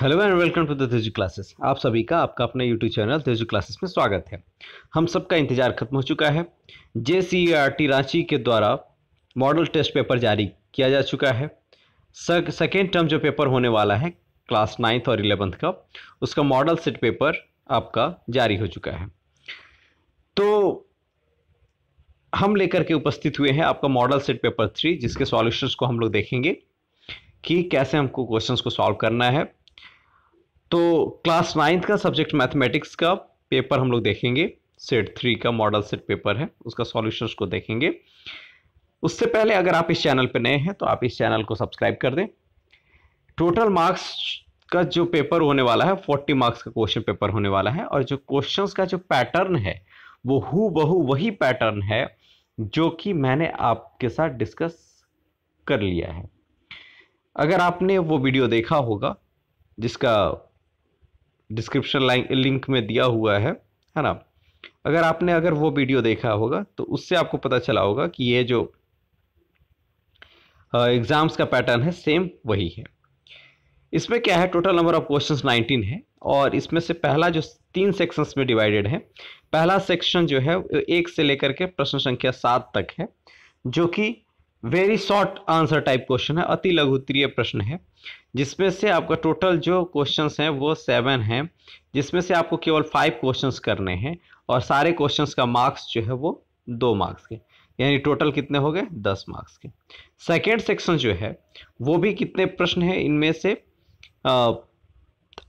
hello and welcome to दिजू classes आप सभी का आपका अपने यूट्यूब चैनल दिजू क्लासेस में स्वागत है हम सबका इंतजार खत्म हो चुका है जे e रांची के द्वारा मॉडल टेस्ट पेपर जारी किया जा चुका है सेकेंड टर्म जो पेपर होने वाला है क्लास नाइन्थ और इलेवंथ का उसका मॉडल सेट पेपर आपका जारी हो चुका है तो हम लेकर के उपस्थित हुए हैं आपका मॉडल सेट पेपर थ्री जिसके सॉल्यूशंस को हम लोग देखेंगे कि कैसे हमको क्वेश्चंस को सॉल्व करना है तो क्लास नाइन्थ का सब्जेक्ट मैथमेटिक्स का पेपर हम लोग देखेंगे सेट थ्री का मॉडल सेट पेपर है उसका सॉल्यूशंस को देखेंगे उससे पहले अगर आप इस चैनल पर नए हैं तो आप इस चैनल को सब्सक्राइब कर दें टोटल मार्क्स का जो पेपर होने वाला है फोर्टी मार्क्स का क्वेश्चन पेपर होने वाला है और जो क्वेश्चंस का जो पैटर्न है वो हु बहु वही पैटर्न है जो कि मैंने आपके साथ डिस्कस कर लिया है अगर आपने वो वीडियो देखा होगा जिसका डिस्क्रिप्शन लिंक में दिया हुआ है है ना अगर आपने अगर वो वीडियो देखा होगा तो उससे आपको पता चला होगा कि ये जो एग्ज़ाम्स का पैटर्न है सेम वही है इसमें क्या है टोटल नंबर ऑफ क्वेश्चंस 19 है और इसमें से पहला जो तीन सेक्शंस में डिवाइडेड है पहला सेक्शन जो है एक से लेकर के प्रश्न संख्या सात तक है जो कि very short answer type question है अति लघुत्तरीय प्रश्न है जिसमें से आपका टोटल जो क्वेश्चन हैं वो सेवन हैं जिसमें से आपको केवल फाइव क्वेश्चन करने हैं और सारे क्वेश्चन का मार्क्स जो है वो दो मार्क्स के यानी टोटल कितने हो गए दस मार्क्स के सेकेंड सेक्शन जो है वो भी कितने प्रश्न है इनमें से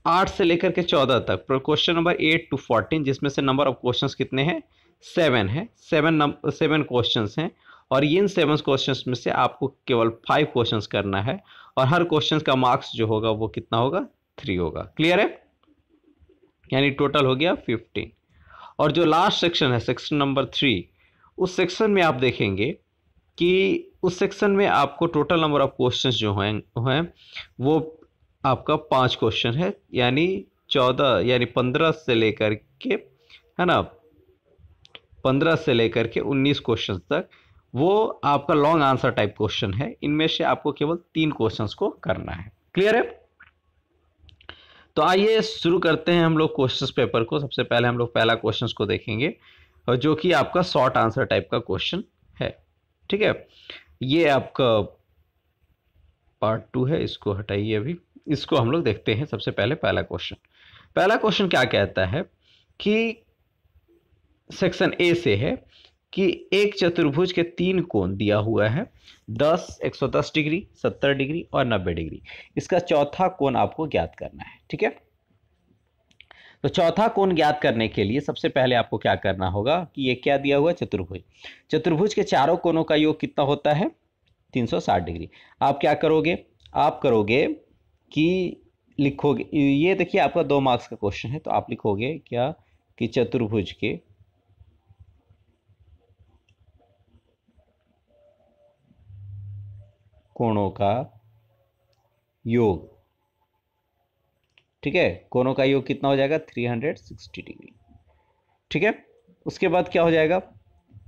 आठ से लेकर के चौदह तक question number eight to fourteen जिसमें से नंबर ऑफ क्वेश्चन कितने हैं सेवन है सेवन नंबर सेवन क्वेश्चन हैं और ये इन सेवन क्वेश्चंस में से आपको केवल फाइव क्वेश्चंस करना है और हर क्वेश्चन का मार्क्स जो होगा वो कितना होगा थ्री होगा क्लियर है यानी टोटल हो गया फिफ्टीन और जो लास्ट सेक्शन है सेक्शन नंबर थ्री उस सेक्शन में आप देखेंगे कि उस सेक्शन में आपको टोटल नंबर ऑफ क्वेश्चन जो हैं हैं वो आपका पाँच क्वेश्चन है यानी चौदह यानी पंद्रह से लेकर के है ना पंद्रह से लेकर के उन्नीस क्वेश्चन तक वो आपका लॉन्ग आंसर टाइप क्वेश्चन है इनमें से आपको केवल तीन क्वेश्चंस को करना है क्लियर है तो आइए शुरू करते हैं हम लोग क्वेश्चंस पेपर को सबसे पहले हम लोग पहला क्वेश्चंस को देखेंगे और जो कि आपका शॉर्ट आंसर टाइप का क्वेश्चन है ठीक है ये आपका पार्ट टू है इसको हटाइए अभी इसको हम लोग देखते हैं सबसे पहले पहला क्वेश्चन पहला क्वेश्चन क्या कहता है कि सेक्शन ए से है कि एक चतुर्भुज के तीन कोण दिया हुआ है 10 110 डिग्री 70 डिग्री और 90 डिग्री इसका चौथा कोण आपको ज्ञात करना है ठीक है तो चौथा कोण ज्ञात करने के लिए सबसे पहले आपको क्या करना होगा कि ये क्या दिया हुआ है चतुर्भुज चतुर्भुज के चारों कोणों का योग कितना होता है 360 डिग्री आप क्या करोगे आप करोगे कि लिखोगे ये देखिए आपका दो मार्क्स का क्वेश्चन है तो आप लिखोगे क्या कि चतुर्भुज के कोणों का योग ठीक है कोणों का योग कितना हो जाएगा 360 डिग्री ठीक है उसके बाद क्या हो जाएगा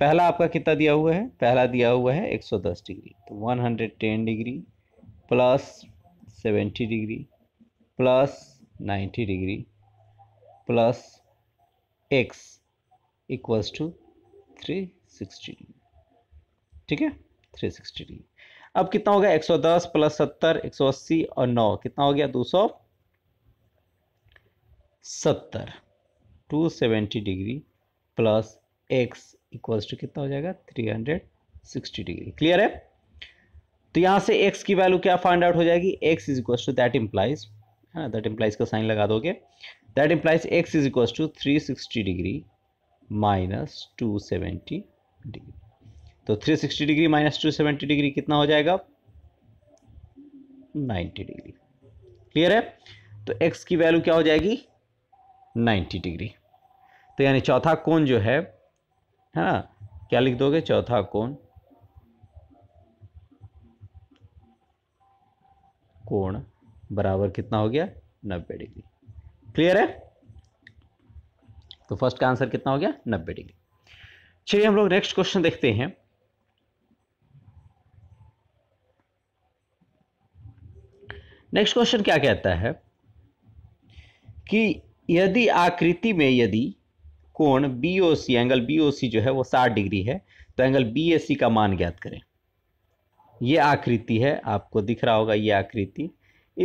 पहला आपका कितना दिया हुआ है पहला दिया हुआ है 110 डिग्री तो 110 degree plus 70 degree plus 90 degree plus x equals to 360 degree ठीक है 360 डिग्री अब कितना हो गया 110 प्लस 70 180 और 9 कितना हो गया 270 270 degree plus x equals to कितना हो जाएगा 360 डिग्री क्लियर है तो यहाँ से एक्स की वैल्यू क्या फाइंड आउट हो जाएगी x is equal to that implies है ना दैट इंप्लाइज का साइन लगा दोगे that implies x is equal to sixty degree minus seventy degree तो 360 डिग्री माइनस टू डिग्री कितना हो जाएगा 90 डिग्री क्लियर है तो x की वैल्यू क्या हो जाएगी 90 डिग्री तो यानी चौथा कोण जो है है ना क्या लिख दोगे चौथा कोण कोण बराबर कितना हो गया 90 डिग्री क्लियर है तो फर्स्ट का आंसर कितना हो गया 90 डिग्री चलिए हम लोग नेक्स्ट क्वेश्चन देखते हैं नेक्स्ट क्वेश्चन क्या कहता है कि यदि आकृति में यदि कोण B O C angle B O C जो है वो साठ डिग्री है तो एंगल बी ए सी का मान ज्ञात करें ये आकृति है आपको दिख रहा होगा ये आकृति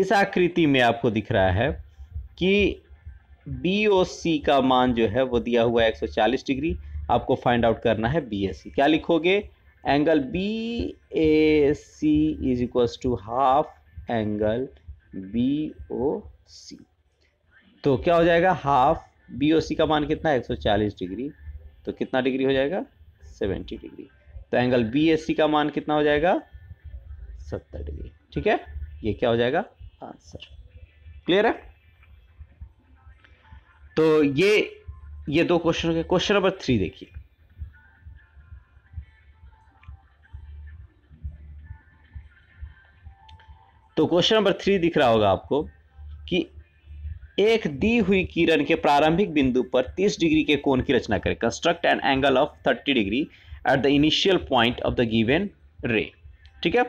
इस आकृति में आपको दिख रहा है कि बी ओ सी का मान जो है वो दिया हुआ है 140 डिग्री आपको फाइंड आउट करना है बी ए सी क्या लिखोगे angle B A C is equal to half angle B O C तो क्या हो जाएगा हाफ बी ओ सी का मान कितना है 140 डिग्री तो कितना डिग्री हो जाएगा 70 डिग्री तो एंगल बी एस सी का मान कितना हो जाएगा 70 डिग्री ठीक है ये क्या हो जाएगा आंसर क्लियर है तो ये ये दो क्वेश्चन हो गए क्वेश्चन नंबर थ्री देखिए तो क्वेश्चन नंबर थ्री दिख रहा होगा आपको कि एक दी हुई किरण के प्रारंभिक बिंदु पर 30 डिग्री के कोण की रचना करें construct an angle of 30 degree at the initial point of the given ray ठीक है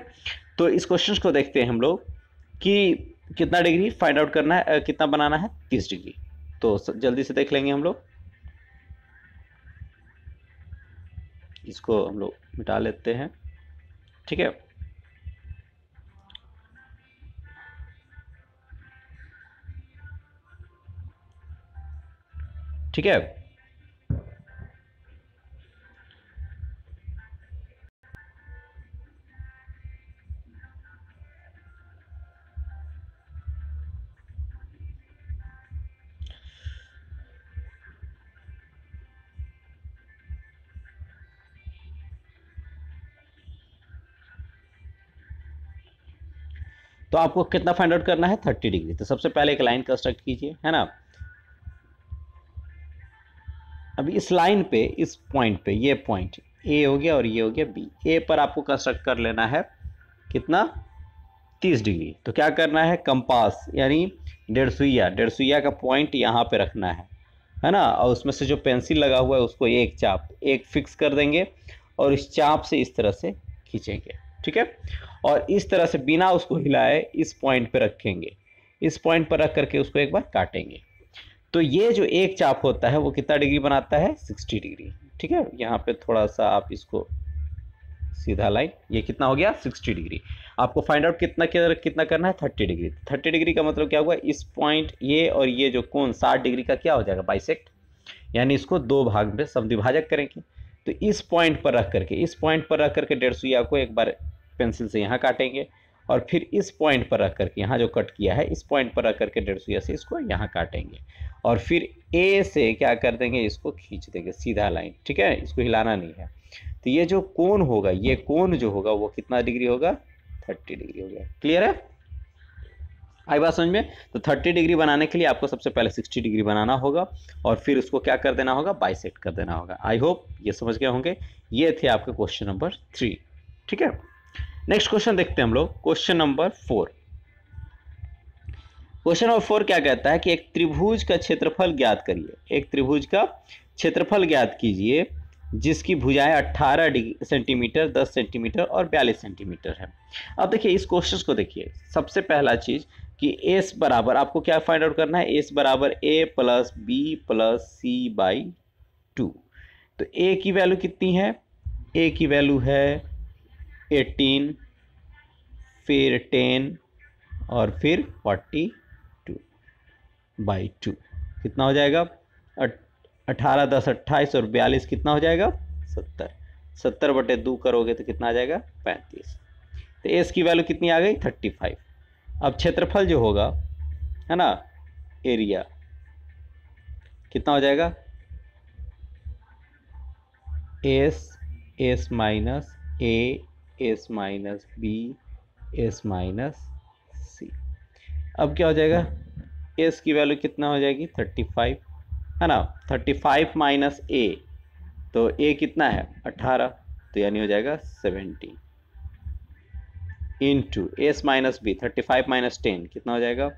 तो इस क्वेश्चन को देखते हैं हम लोग कि कितना डिग्री फाइंड आउट करना है कितना बनाना है 30 डिग्री तो जल्दी से देख लेंगे हम लोग इसको हम लोग मिटा लेते हैं ठीक है ठीक है तो आपको कितना फाइंड आउट करना है थर्टी डिग्री तो सबसे पहले एक लाइन कंस्ट्रक्ट कीजिए है ना अब इस लाइन पे इस पॉइंट पे ये पॉइंट ए हो गया और ये हो गया बी ए पर आपको कंस्ट्रक्ट कर लेना है कितना तीस डिग्री तो क्या करना है कंपास यानी डेढ़ सुइया डेढ़ सुइया का पॉइंट यहाँ पे रखना है है ना और उसमें से जो पेंसिल लगा हुआ है उसको एक चाप एक फिक्स कर देंगे और इस चाप से इस तरह से खींचेंगे ठीक है और इस तरह से बिना उसको हिलाए इस पॉइंट पर रखेंगे इस पॉइंट पर रख करके उसको एक बार काटेंगे तो ये जो एक चाप होता है वो कितना डिग्री बनाता है सिक्सटी डिग्री ठीक है यहाँ पे थोड़ा सा आप इसको सीधा लाइन ये कितना हो गया सिक्सटी डिग्री आपको फाइंड आउट कितना कितना करना है थर्टी डिग्री थर्टी डिग्री का मतलब क्या हुआ इस पॉइंट ये और ये जो कौन साठ डिग्री का क्या हो जाएगा बाइसेक्ट यानी इसको दो भाग में विभाजक करेंगे तो इस पॉइंट पर रख करके इस पॉइंट पर रख करके डेढ़ सुइया को एक बार पेंसिल से यहाँ काटेंगे और फिर इस पॉइंट पर रख करके यहाँ जो कट किया है इस पॉइंट पर रख करके डेढ़ सौ से इसको यहाँ काटेंगे और फिर ए से क्या कर देंगे इसको खींच देंगे सीधा लाइन ठीक है इसको हिलाना नहीं है तो ये जो कोण होगा ये कोण जो होगा वो कितना डिग्री होगा थर्टी डिग्री हो गया क्लियर है आई बात समझ में तो थर्टी डिग्री बनाने के लिए आपको सबसे पहले सिक्सटी डिग्री बनाना होगा और फिर उसको क्या कर देना होगा बाइसेट कर देना होगा आई होप ये समझ गए होंगे ये थे आपके क्वेश्चन नंबर थ्री ठीक है नेक्स्ट क्वेश्चन देखते हैं हम लोग question number four question number four क्या कहता है कि एक त्रिभुज का क्षेत्रफल ज्ञात करिए एक त्रिभुज का क्षेत्रफल ज्ञात कीजिए जिसकी भुजाएं 18 सेंटीमीटर 10 सेंटीमीटर और 42 सेंटीमीटर है अब देखिए इस क्वेश्चन को देखिए सबसे पहला चीज़ कि एस बराबर आपको क्या फाइंड आउट करना है एस बराबर A plus B plus C by two तो ए की वैल्यू कितनी है ए की वैल्यू है एटीन फिर टेन और फिर फोर्टी टू बाई टू कितना हो जाएगा अठारह दस अट्ठाईस और बयालीस कितना हो जाएगा सत्तर सत्तर बटे दो करोगे तो कितना आ जाएगा पैंतीस तो एस की वैल्यू कितनी आ गई थर्टी फाइव अब क्षेत्रफल जो होगा है ना एरिया कितना हो जाएगा S S minus A S minus B S minus C अब क्या हो जाएगा एस की वैल्यू कितना हो जाएगी थर्टी फाइव है ना थर्टी फाइव माइनस ए तो ए कितना है अट्ठारह तो यानी हो जाएगा seventy into S minus B thirty five minus ten कितना हो जाएगा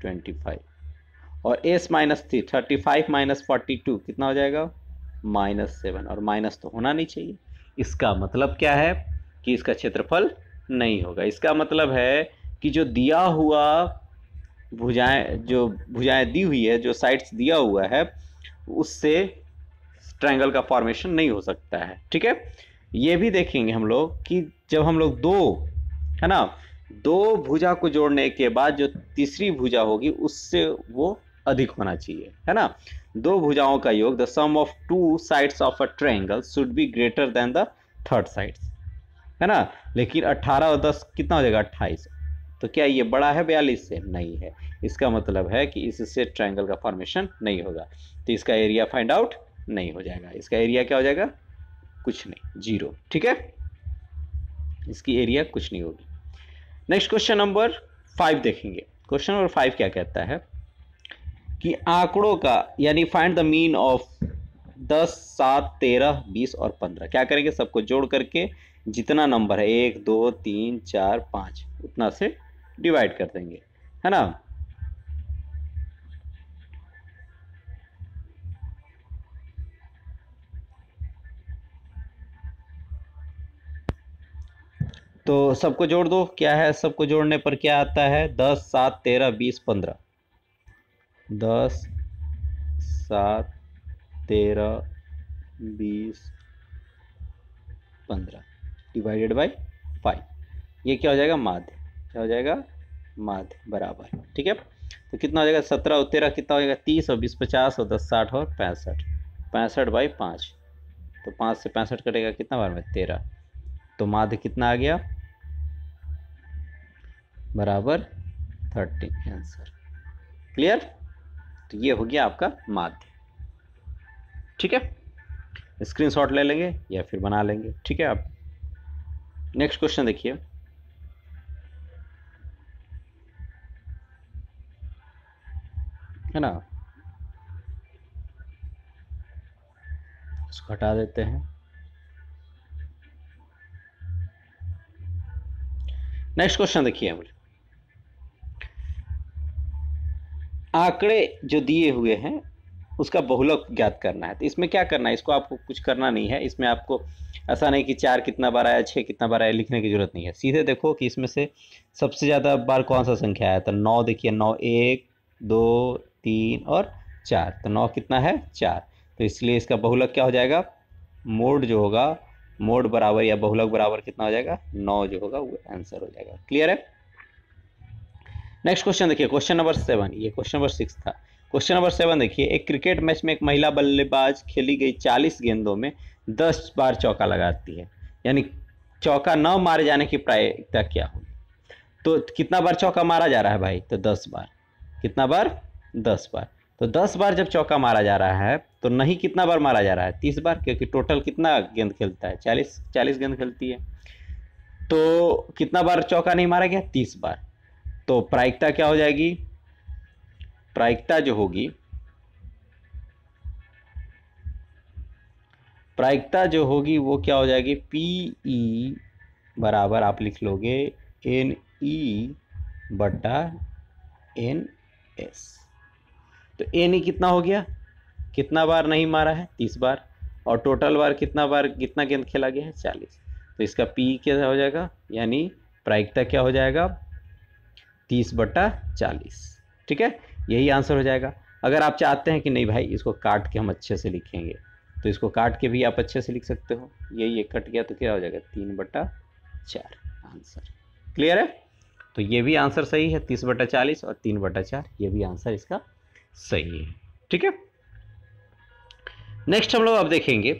ट्वेंटी फाइव और S minus three thirty five minus forty two कितना हो जाएगा माइनस सेवन और माइनस तो होना नहीं चाहिए इसका मतलब क्या है कि इसका क्षेत्रफल नहीं होगा इसका मतलब है कि जो दिया हुआ भुजाएं जो भुजाएं दी हुई है जो साइड्स दिया हुआ है उससे ट्रायंगल का फॉर्मेशन नहीं हो सकता है ठीक है ये भी देखेंगे हम लोग कि जब हम लोग दो है ना दो भुजा को जोड़ने के बाद जो तीसरी भुजा होगी उससे वो अधिक होना चाहिए है ना दो भुजाओं का योग the sum of two sides of a triangle should be greater than the third sides है ना लेकिन अट्ठारह और दस कितना हो जाएगा अट्ठाईस तो क्या ये बड़ा है बयालीस से नहीं है इसका मतलब है कि इससे ट्रायंगल का फॉर्मेशन नहीं होगा तो इसका एरिया फाइंड आउट नहीं हो जाएगा इसका एरिया क्या हो जाएगा कुछ नहीं जीरो ठीक है इसकी एरिया कुछ नहीं होगी नेक्स्ट क्वेश्चन नंबर फाइव देखेंगे क्वेश्चन नंबर फाइव क्या कहता है कि आंकड़ों का यानी फाइंड द मीन ऑफ दस सात तेरह बीस और पंद्रह क्या करेंगे सबको जोड़ करके जितना नंबर है एक दो तीन चार पाँच उतना से डिवाइड कर देंगे है ना तो सबको जोड़ दो क्या है सबको जोड़ने पर क्या आता है दस सात तेरह बीस पंद्रह दस सात तेरह बीस पंद्रह डिवाइडेड बाई फाइव ये क्या हो जाएगा माध्य क्या हो जाएगा माध्य बराबर ठीक है तो कितना हो जाएगा सत्रह और तेरह कितना हो जाएगा तीस और बीस पचास और दस साठ और पैंसठ पैंसठ बाई पाँच तो पाँच से पैंसठ कटेगा कितना बार में तेरह तो माध्य कितना आ गया बराबर थर्टीन आंसर क्लियर तो ये हो गया आपका माध्य ठीक है स्क्रीनशॉट ले लेंगे या फिर बना लेंगे ठीक है आप नेक्स्ट क्वेश्चन देखिए है ना इसको हटा देते हैं नेक्स्ट क्वेश्चन देखिए मुझे आंकड़े जो दिए हुए हैं उसका बहुलक ज्ञात करना है तो इसमें क्या करना है इसको आपको कुछ करना नहीं है इसमें आपको ऐसा नहीं कि चार कितना बार आया छः कितना बार आया लिखने की ज़रूरत नहीं है सीधे देखो कि इसमें से सबसे ज़्यादा बार कौन सा संख्या आया तो नौ देखिए नौ एक दो तीन और चार तो नौ कितना है चार तो इसलिए इसका बहुलक क्या हो जाएगा मोड जो होगा मोड बराबर या बहुलक बराबर कितना हो जाएगा नौ जो होगा वो आंसर हो जाएगा क्लियर है नेक्स्ट क्वेश्चन देखिए क्वेश्चन नंबर सेवन ये क्वेश्चन नंबर सिक्स था क्वेश्चन नंबर सेवन देखिए एक क्रिकेट मैच में एक महिला बल्लेबाज खेली गई चालीस गेंदों में दस बार चौका लगाती है यानी चौका न मारे जाने की प्रायिकता क्या होगी तो कितना बार चौका मारा जा रहा है भाई तो दस बार कितना बार दस बार तो दस बार जब चौका मारा जा रहा है तो नहीं कितना बार मारा जा रहा है तीस बार क्योंकि टोटल कितना गेंद खेलता है चालीस चालीस गेंद खेलती है तो कितना बार चौका नहीं मारा गया तीस बार तो प्रायिकता क्या हो जाएगी प्रायिकता जो होगी प्रायिकता जो होगी वो क्या हो जाएगी पी ई e बराबर आप लिख लोगे एन ई e बटा एन एस तो एन ई e कितना हो गया कितना बार नहीं मारा है तीस बार और टोटल बार कितना बार कितना गेंद खेला गया है चालीस तो इसका पी क्या हो जाएगा यानी प्रायिकता क्या हो जाएगा तीस बटा चालीस ठीक है यही आंसर हो जाएगा अगर आप चाहते हैं कि नहीं भाई इसको काट के हम अच्छे से लिखेंगे तो इसको काट के भी आप अच्छे से लिख सकते हो यही ये कट गया तो क्या हो जाएगा तीन बटा चार आंसर क्लियर है तो ये भी आंसर सही है तीस बटा चालीस और तीन बटा चार ये भी आंसर इसका सही है ठीक है नेक्स्ट हम लोग अब देखेंगे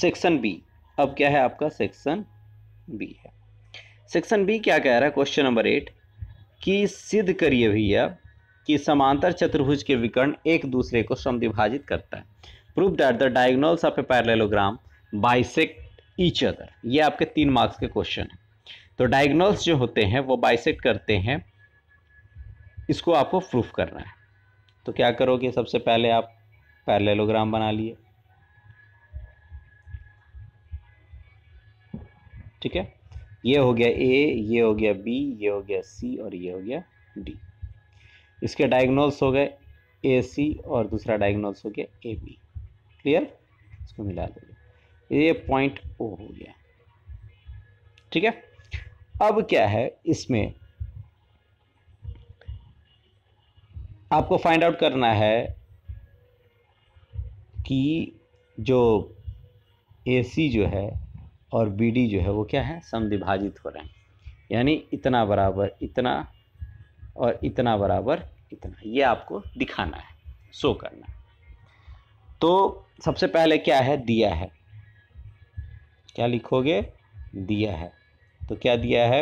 सेक्शन बी अब क्या है आपका सेक्शन बी है सेक्शन बी क्या कह रहा है क्वेश्चन नंबर एट कि सिद्ध करिए भैया कि समांतर चतुर्भुज के विकर्ण एक दूसरे को विभाजित करता है proof that the diagonals of a parallelogram bisect each other ये आपके तीन मार्क्स के क्वेश्चन हैं तो डायग्नोल्स जो होते हैं वो बाइसेक्ट करते हैं इसको आपको प्रूफ करना है तो क्या करोगे सबसे पहले आप पैरलेलोग्राम बना लिए ठीक है ये हो गया ए ये हो गया बी ये हो गया सी और ये हो गया डी इसके डायग्नोज हो गए ए सी और दूसरा डायग्नोज हो गया ए बी क्लियर इसको मिला दो ये पॉइंट ओ हो गया ठीक है अब क्या है इसमें आपको फाइंड आउट करना है कि जो ए सी जो है और बी डी जो है वो क्या है विभाजित हो रहे हैं यानी इतना बराबर इतना और इतना बराबर इतना ये आपको दिखाना है शो करना है तो सबसे पहले क्या है दिया है क्या लिखोगे दिया है तो क्या दिया है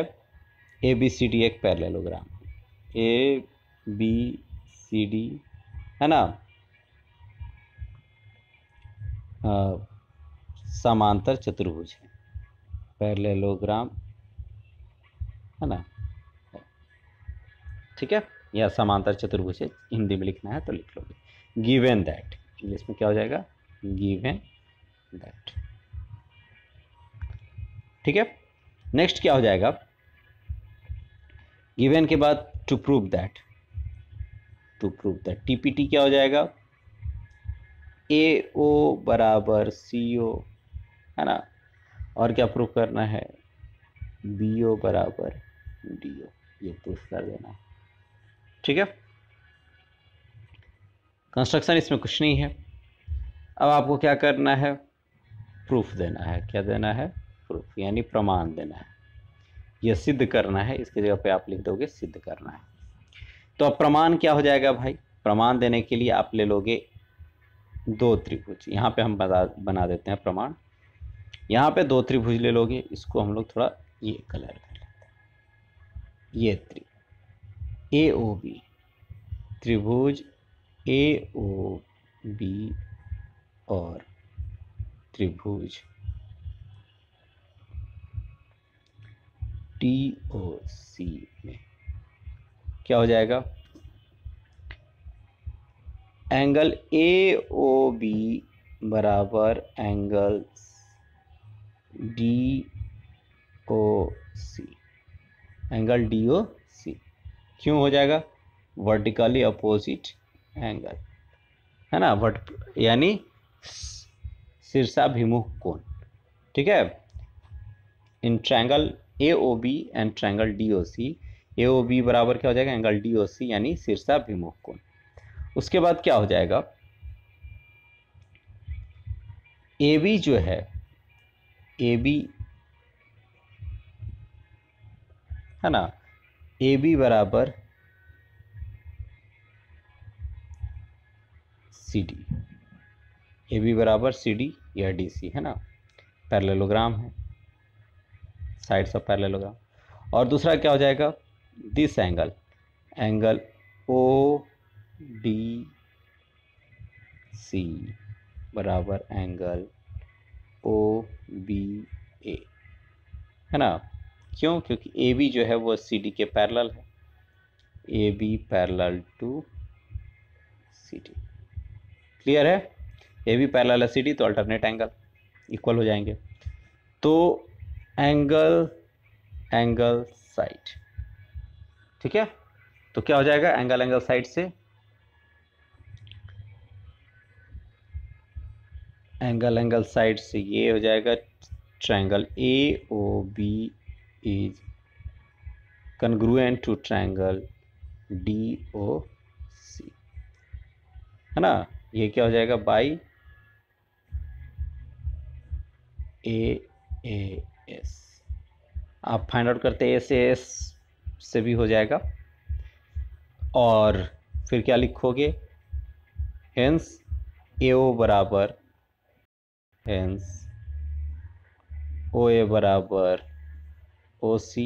ए बी सी डी एक parallelogram A B C D है ना आ, समांतर चतुर्भुज है पैरलेलोग्राम है ना ठीक है या समांतर चतुर्भुज हिंदी में लिखना है तो लिख लो गिवेन दैट इंग्लिश में क्या हो जाएगा गिवेन दैट ठीक है नेक्स्ट क्या हो जाएगा गिवेन के बाद to prove that to prove that TPT क्या हो जाएगा ए ओ बराबर सी ओ है ना और क्या प्रूफ करना है बी ओ बराबर डी ओ ये प्रूफ कर देना है ठीक है कंस्ट्रक्शन इसमें कुछ नहीं है अब आपको क्या करना है प्रूफ देना है क्या देना है प्रूफ यानी प्रमाण देना है यह सिद्ध करना है इसकी जगह पे आप लिख दोगे सिद्ध करना है तो अब प्रमाण क्या हो जाएगा भाई प्रमाण देने के लिए आप ले लोगे दो त्रिभुज यहाँ पे हम बना बना देते हैं प्रमाण यहाँ पे दो त्रिभुज ले लोगे इसको हम लोग थोड़ा ये कलर कर लेते हैं ये त्रि ए ओ बी त्रिभुज ए ओ बी और त्रिभुज टी ओ सी में क्या हो जाएगा एंगल ए ओ बी बराबर angle D O C angle D O C क्यों हो जाएगा वर्टिकली अपोजिट एंगल है ना वर्ट यानी सिरसाभिमुख कोण ठीक है in triangle A O B and triangle D O C A O B बराबर क्या हो जाएगा एंगल डी ओ सी यानी सिरसाभिमुख कोण उसके बाद क्या हो जाएगा ए बी जो है ए बी है ना ए बी बराबर सी डी ए बी बराबर सी डी या डी सी है ना पैरेललोग्राम है साइड्स ऑफ पैरेललोग्राम और दूसरा क्या हो जाएगा this angle angle O D C बराबर एंगल ओ बी ए है ना क्यों क्योंकि ए बी जो है वो सी डी के पैरल है A B parallel to C D clear है ए बी पैरल है सी डी तो अल्टरनेट एंगल इक्वल हो जाएंगे तो एंगल एंगल साइड ठीक है तो क्या हो जाएगा एंगल एंगल साइड से एंगल एंगल साइड से ये हो जाएगा triangle A O B is congruent to triangle D O C है ना ये क्या हो जाएगा बाई ए ए एस आप फाइंड आउट करते ए एस से भी हो जाएगा और फिर क्या लिखोगे हेंस ए ओ बराबर एंस ओ ए बराबर ओ सी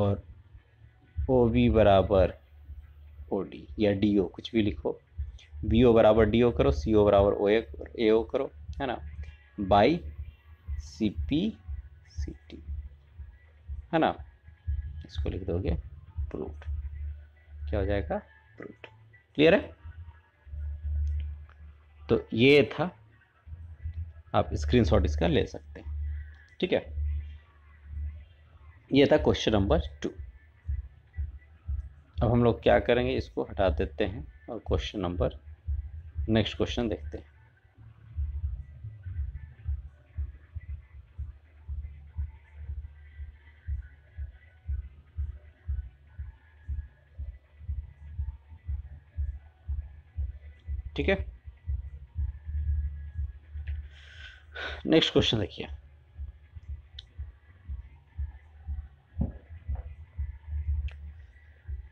और ओ बी बराबर ओ डी या डी ओ कुछ भी लिखो बी ओ बराबर डी ओ करो सी ओ बराबर ओ ए ओ करो है ना by C P C T है ना इसको लिख दोगे प्रूट क्या हो जाएगा प्रूट क्लियर है तो ये था आप स्क्रीनशॉट इसका ले सकते हैं ठीक है ये था क्वेश्चन नंबर टू अब हम लोग क्या करेंगे इसको हटा देते हैं और क्वेश्चन नंबर नेक्स्ट क्वेश्चन देखते हैं ठीक है नेक्स्ट क्वेश्चन देखिए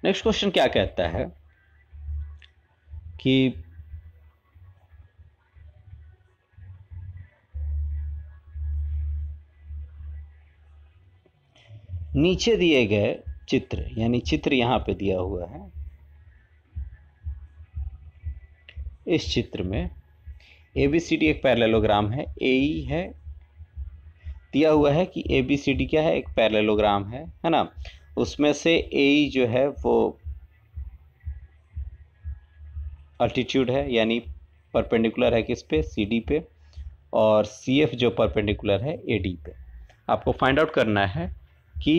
नेक्स्ट क्वेश्चन क्या कहता है कि नीचे दिए गए चित्र यानी चित्र यहां पे दिया हुआ है इस चित्र में ए बी सी डी एक पैरेललोग्राम है ए ई e है दिया हुआ है कि ए बी सी डी क्या है एक पैरेललोग्राम है है ना उसमें से ए ई e जो है वो अल्टीट्यूड है यानी परपेंडिकुलर है किस पे सी डी पे और सी एफ जो परपेंडिकुलर है ए डी पे आपको फाइंड आउट करना है कि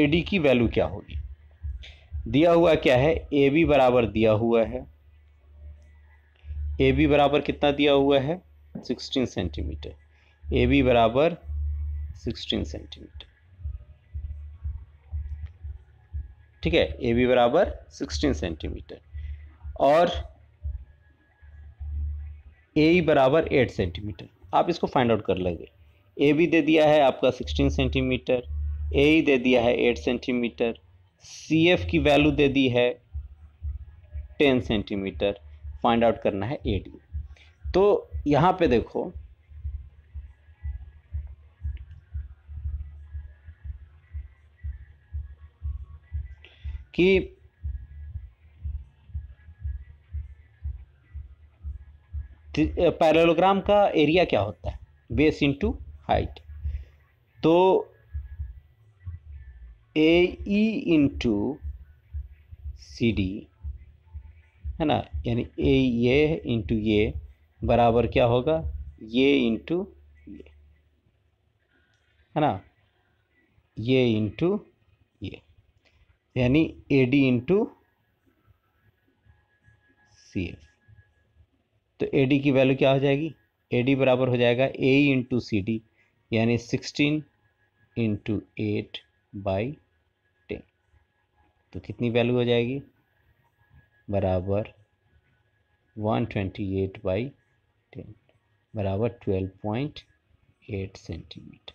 ए डी की वैल्यू क्या होगी दिया हुआ क्या है ए बी बराबर दिया हुआ है ए बी बराबर कितना दिया हुआ है 16 सेंटीमीटर ए बी बराबर 16 सेंटीमीटर ठीक है ए बी बराबर 16 सेंटीमीटर और ए बराबर 8 सेंटीमीटर आप इसको फाइंड आउट कर लेंगे ए बी दे दिया है आपका 16 सेंटीमीटर ए दे दिया है 8 सेंटीमीटर सी एफ की वैल्यू दे दी है 10 सेंटीमीटर फाइंड आउट करना है ए डी तो यहाँ पे देखो कि पैरेलोग्राम का एरिया क्या होता है बेस इनटू हाइट तो ए ई इंटू सी डी है ना यानी ए ये इंटू ये बराबर क्या होगा ये इंटू ये है ना ये इंटू ये यानी A D into C F तो ए डी की वैल्यू क्या हो जाएगी ए डी बराबर हो जाएगा ए इंटू सी डी यानी sixteen into eight by ten तो कितनी वैल्यू हो जाएगी बराबर one twenty eight by ten बराबर twelve point eight centimetre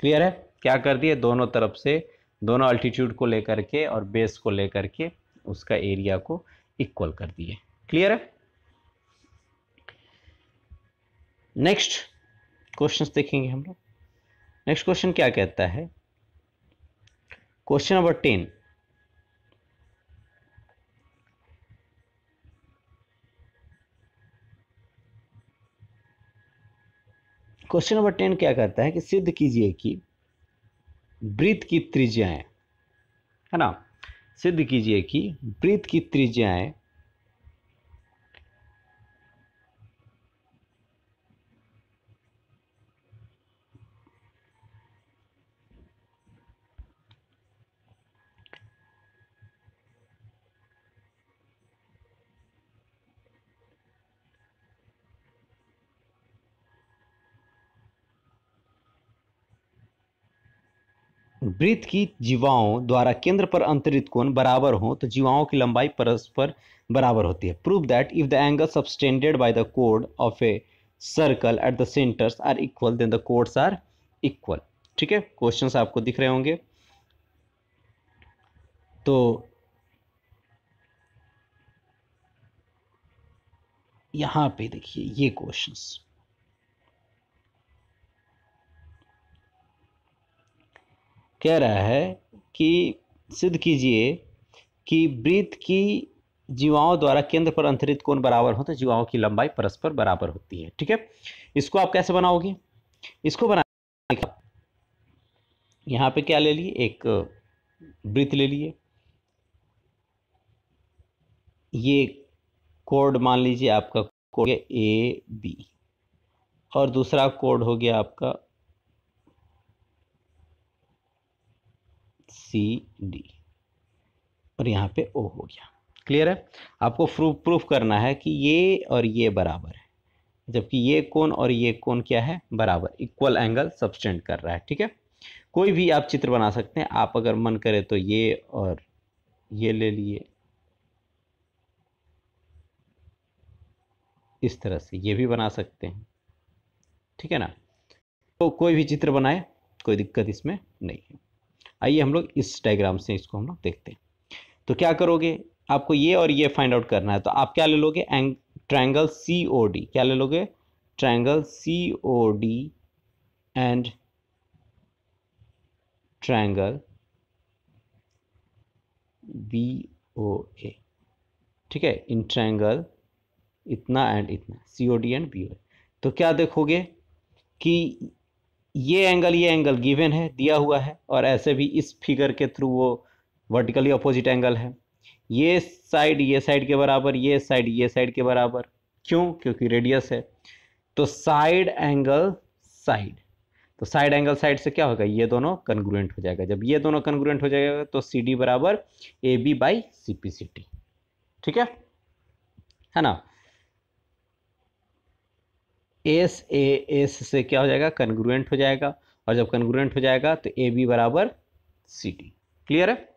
clear है क्या कर दिए दोनों तरफ से दोनों अल्टीट्यूड को लेकर के और बेस को लेकर के उसका एरिया को इक्वल कर दिए क्लियर है नेक्स्ट क्वेश्चंस देखेंगे हम लोग नेक्स्ट क्वेश्चन क्या कहता है question number ten question number ten क्या करता है कि सिद्ध कीजिए कि वृत्त की त्रिज्याएं है ना सिद्ध कीजिए कि वृत्त की त्रिज्याएं वृत्त की जीवाओं द्वारा केंद्र पर अंतरित कोण बराबर हो तो जीवाओं की लंबाई परस्पर बराबर होती है prove that if the angle subtended by the कोड of a circle at the centres are equal then the chords are equal ठीक है क्वेश्चन आपको दिख रहे होंगे तो यहां पे देखिए ये क्वेश्चंस कह रहा है कि सिद्ध कीजिए कि वृत्त की जीवाओं द्वारा केंद्र पर अंतरित कोण बराबर हो तो जीवाओं की लंबाई परस्पर बराबर होती है ठीक है इसको आप कैसे बनाओगे इसको बनाने का यहाँ पे क्या ले लिए एक वृत्त ले लिए ये कोड मान लीजिए आपका कोड ए बी और दूसरा कोड हो गया आपका सी डी और यहाँ पे ओ हो गया क्लियर है आपको प्रूफ प्रूफ करना है कि ये और ये बराबर है जबकि ये कौन और ये कौन क्या है बराबर इक्वल एंगल सब्सटेंड कर रहा है ठीक है कोई भी आप चित्र बना सकते हैं आप अगर मन करे तो ये और ये ले लिए इस तरह से ये भी बना सकते हैं ठीक है ना तो कोई भी चित्र बनाए कोई दिक्कत इसमें नहीं है आइए हम लोग इस डायग्राम से इसको हम लोग देखते हैं तो क्या करोगे आपको ये और ये फाइंड आउट करना है तो आप क्या ले लोगे एंग ट्रायंगल सी ओ डी क्या ले लोगे triangle C O D and triangle B O A ठीक है इन ट्रायंगल इतना एंड इतना C O D and B O A तो क्या देखोगे कि ये एंगल ये एंगल गिवन है दिया हुआ है और ऐसे भी इस फिगर के थ्रू वो वर्टिकली अपोजिट एंगल है ये साइड ये साइड के बराबर ये साइड ये साइड के बराबर क्यों क्योंकि रेडियस है तो साइड एंगल साइड तो साइड एंगल साइड से क्या होगा ये दोनों कन्ग्रुएंट हो जाएगा जब ये दोनों कन्ग्रुएंट हो जाएगा तो सी डी बराबर A B by C P C T ठीक है है ना एस ए एस से क्या हो जाएगा कन्ग्रुएंट हो जाएगा और जब कन्ग्रुएंट हो जाएगा तो ए बी बराबर सी डी क्लियर है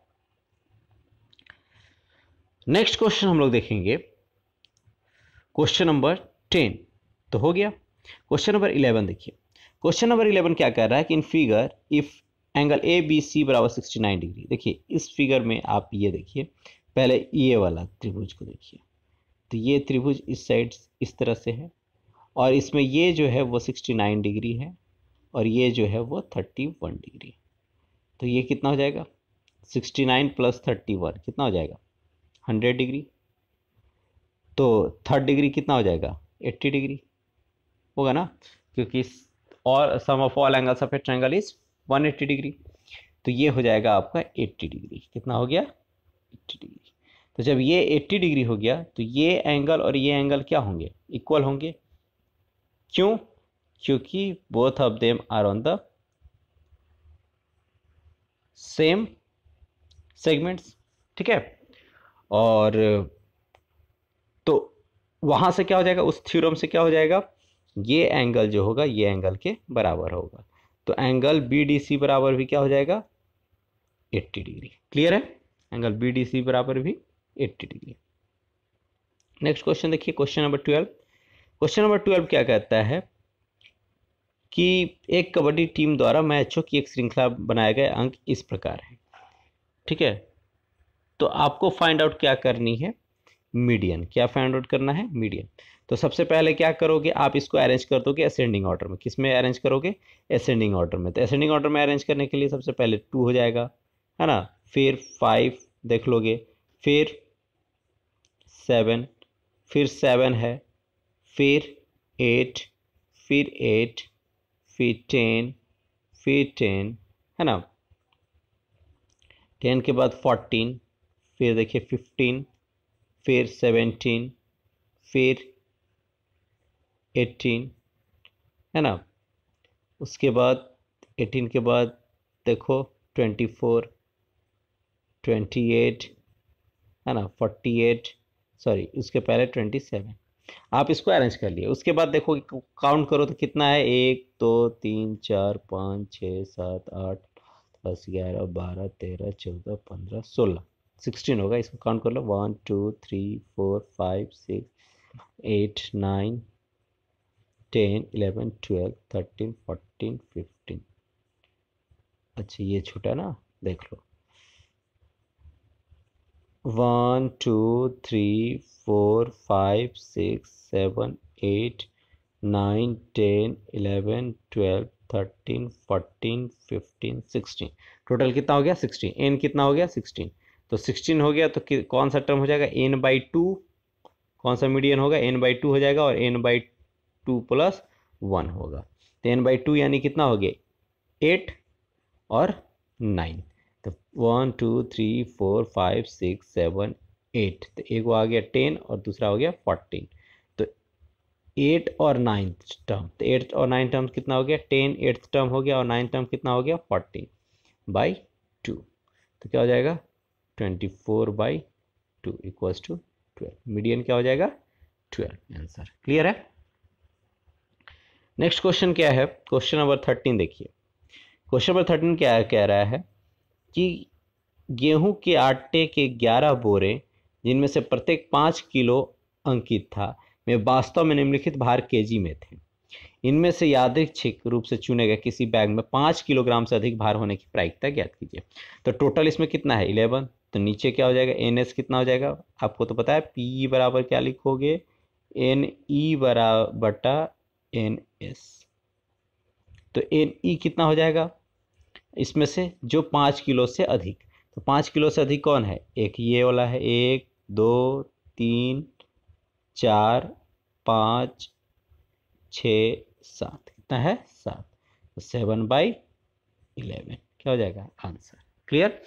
नेक्स्ट क्वेश्चन हम लोग देखेंगे क्वेश्चन नंबर टेन तो हो गया क्वेश्चन नंबर इलेवन देखिए क्वेश्चन नंबर इलेवन क्या कह रहा है कि in figure if angle A B C बराबर सिक्सटी नाइन डिग्री देखिए इस फिगर में आप ये देखिए पहले ये वाला त्रिभुज को देखिए तो ये त्रिभुज इस साइड इस तरह से है और इसमें ये जो है वो सिक्सटी नाइन डिग्री है और ये जो है वो थर्टी वन डिग्री तो ये कितना हो जाएगा sixty nine plus thirty one कितना हो जाएगा हंड्रेड डिग्री तो थर्ड डिग्री कितना हो जाएगा एट्टी डिग्री होगा ना क्योंकि और sum of all angles of a triangle is 180 degree तो ये हो जाएगा आपका 80 डिग्री कितना हो गया 80 डिग्री तो जब ये 80 डिग्री हो गया तो ये एंगल और ये एंगल क्या होंगे इक्वल होंगे क्यों क्योंकि both of them are on the same segments ठीक है और तो वहाँ से क्या हो जाएगा उस थ्योरम से क्या हो जाएगा ये एंगल जो होगा ये एंगल के बराबर होगा तो एंगल बी डी सी बराबर भी क्या हो जाएगा 80 डिग्री क्लियर है एंगल बी डी सी बराबर भी 80 डिग्री नेक्स्ट क्वेश्चन देखिए question number twelve question number twelve क्या कहता है कि एक कबड्डी टीम द्वारा मैचों की एक श्रृंखला बनाए गए अंक इस प्रकार है ठीक है तो आपको फाइंड आउट क्या करनी है मीडियन क्या फाइंड आउट करना है मीडियन तो सबसे पहले क्या करोगे आप इसको अरेंज कर दोगे असेंडिंग ऑर्डर में किस में अरेंज करोगे असेंडिंग ऑर्डर में तो असेंडिंग ऑर्डर में अरेंज करने के लिए सबसे पहले टू हो जाएगा है ना फिर फाइव देख लोगे फिर सेवन फिर सेवन है फिर एट फिर एट फिर टेन फिर टेन है ना टेन के बाद फोर्टीन फिर देखिए फिफ्टीन फिर सेवेंटीन फिर एटीन है ना उसके बाद एटीन के बाद देखो ट्वेंटी फोर ट्वेंटी एट है ना फोर्टी एट सॉरी उसके पहले ट्वेंटी सेवन आप इसको अरेंज कर लिए उसके बाद देखो काउंट करो तो कितना है एक दो तीन चार पाँच छः सात आठ दस ग्यारह बारह तेरह चौदह पंद्रह सोलह सिक्सटीन होगा इसको काउंट कर लो one two three four five six eight nine ten eleven twelve thirteen fourteen fifteen अच्छा ये छोटा ना देख लो one two three four five six seven eight nine ten eleven twelve thirteen fourteen fifteen sixteen total कितना हो गया sixteen N कितना हो गया सिक्सटीन तो सिक्सटीन हो गया तो कौन सा टर्म हो जाएगा एन बाई टू कौन सा मीडियन होगा एन बाई टू हो जाएगा और N by two plus one होगा तो एन बाई टू यानी कितना हो गया एट और नाइन तो one two three four five six seven eight तो एक वो आ गया टेन और दूसरा हो गया फोर्टीन तो एट और नाइन्थ टर्म तो एट्थ और नाइन्थ टर्म कितना हो गया टेन एट्थ टर्म हो गया और नाइन्थ टर्म कितना हो गया फोर्टीन बाई टू तो क्या हो जाएगा twenty four by two equals to twelve median क्या हो जाएगा ट्वेल्व आंसर क्लियर है नेक्स्ट क्वेश्चन क्या है क्वेश्चन नंबर थर्टीन देखिए क्वेश्चन नंबर थर्टीन क्या कह रहा है कि गेहूं के आटे के ग्यारह बोरे जिनमें से प्रत्येक पाँच किलो अंकित था वे वास्तव में निम्नलिखित भार केजी में थे इनमें से यादृच्छिक रूप से चुने गए किसी बैग में पाँच किलोग्राम से अधिक भार होने की प्रायिकता ज्ञात कीजिए तो टोटल इसमें कितना है इलेवन तो नीचे क्या हो जाएगा एन एस कितना हो जाएगा आपको तो पता है पी बराबर क्या लिखोगे एन ई बराबर बटा एन एस तो एन ई कितना हो जाएगा इसमें से जो पाँच किलो से अधिक तो पाँच किलो से अधिक कौन है एक ये वाला है एक दो तीन चार पाँच छ सात कितना है सात तो सेवन बाई इलेवन क्या हो जाएगा आंसर क्लियर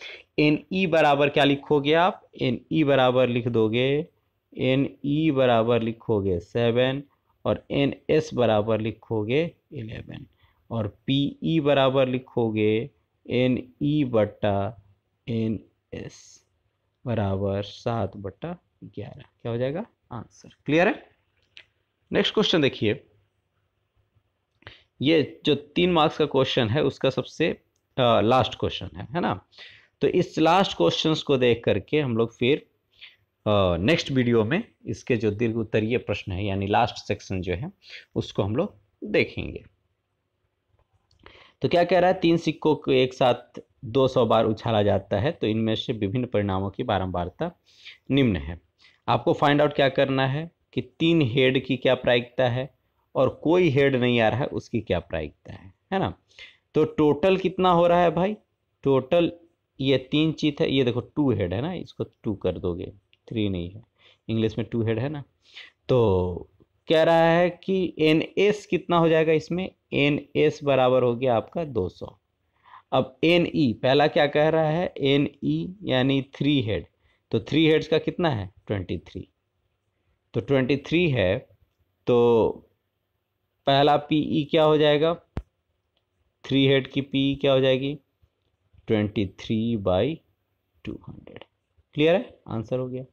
एन ई बराबर क्या लिखोगे आप एन ई बराबर लिख दोगे एन ई बराबर लिखोगे सेवन और एन एस बराबर लिखोगे इलेवन और पी ई बराबर लिखोगे एन ई बट्टा एन एस बराबर सात बट्टा ग्यारह क्या हो जाएगा आंसर क्लियर है नेक्स्ट क्वेश्चन देखिए ये जो तीन मार्क्स का क्वेश्चन है उसका सबसे लास्ट क्वेश्चन है है ना तो इस लास्ट क्वेश्चन को देख करके हम लोग फिर नेक्स्ट वीडियो में इसके जो दीर्घ उत्तरीय प्रश्न है यानी लास्ट सेक्शन जो है उसको हम लोग देखेंगे तो क्या कह रहा है तीन सिक्कों को एक साथ 200 बार उछाला जाता है तो इनमें से विभिन्न परिणामों की बारंबारता निम्न है आपको फाइंड आउट क्या करना है कि तीन हेड की क्या प्रायिकता है और कोई हेड नहीं आ रहा है उसकी क्या प्रायिकता है है ना तो टोटल कितना हो रहा है भाई टोटल ये तीन चीज है ये देखो टू हेड है ना इसको टू कर दोगे थ्री नहीं है इंग्लिश में टू हेड है ना तो कह रहा है कि एन एस कितना हो जाएगा इसमें एन एस बराबर हो गया आपका 200 अब एन ई e, पहला क्या कह रहा है एन ई e यानी थ्री हेड तो थ्री हेड्स का कितना है 23 तो 23 है तो पहला पी ई e क्या हो जाएगा थ्री हेड की पी ई क्या हो जाएगी 23 थ्री बाई टू क्लियर है आंसर हो गया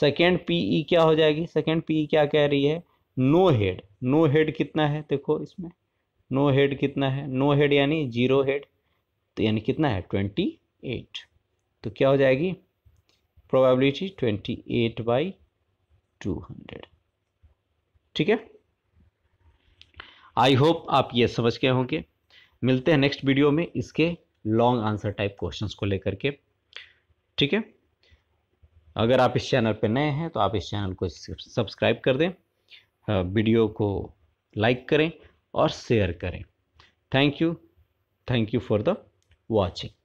सेकेंड पी ई क्या हो जाएगी सेकेंड पी ई क्या कह रही है नो हेड नो हेड कितना है देखो इसमें नो हेड कितना है नो हेड यानी जीरो हेड तो यानी कितना है ट्वेंटी एट तो क्या हो जाएगी probability twenty eight by two hundred ठीक है आई होप आप ये समझ गए होंगे मिलते हैं नेक्स्ट वीडियो में इसके लॉन्ग आंसर टाइप क्वेश्चंस को लेकर के ठीक है अगर आप इस चैनल पर नए हैं तो आप इस चैनल को सब्सक्राइब कर दें वीडियो को लाइक करें और शेयर करें thank you thank you for the watching